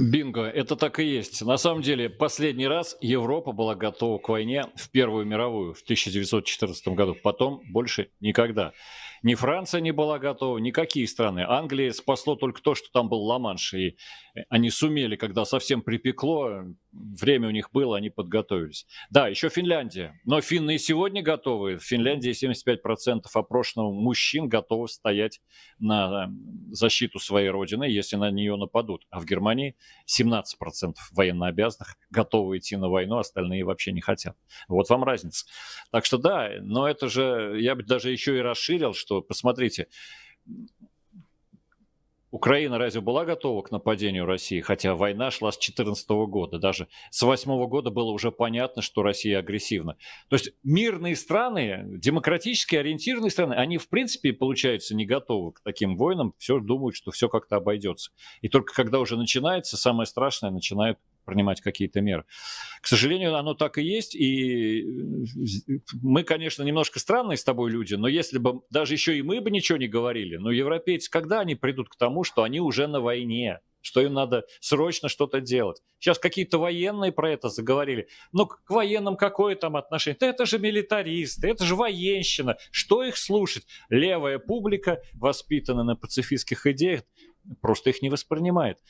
Бинго, это так и есть. На самом деле, последний раз Европа была готова к войне в Первую мировую в 1914 году. Потом больше никогда. Ни Франция не была готова, никакие страны. Англия спасло только то, что там был Ла-Манш, и они сумели, когда совсем припекло, время у них было, они подготовились. Да, еще Финляндия. Но финны и сегодня готовы. В Финляндии 75% опрошенных мужчин готовы стоять на э, защиту своей родины, если на нее нападут. А в Германии 17% военнообязанных готовы идти на войну, остальные вообще не хотят. Вот вам разница. Так что да, но это же, я бы даже еще и расширил, что, посмотрите, Украина разве была готова к нападению России? Хотя война шла с 2014 года. Даже с 2008 года было уже понятно, что Россия агрессивна. То есть мирные страны, демократически ориентированные страны, они в принципе, получается, не готовы к таким войнам. Все думают, что все как-то обойдется. И только когда уже начинается, самое страшное начинают принимать какие-то меры. К сожалению, оно так и есть, и э, мы, конечно, немножко странные с тобой люди, но если бы даже еще и мы бы ничего не говорили, но европейцы, когда они придут к тому, что они уже на войне, что им надо срочно что-то делать. Сейчас какие-то военные про это заговорили. Ну, к военным какое там отношение? Да это же милитаристы, это же военщина. Что их слушать? Левая публика, воспитанная на пацифистских идеях, просто их не воспринимает.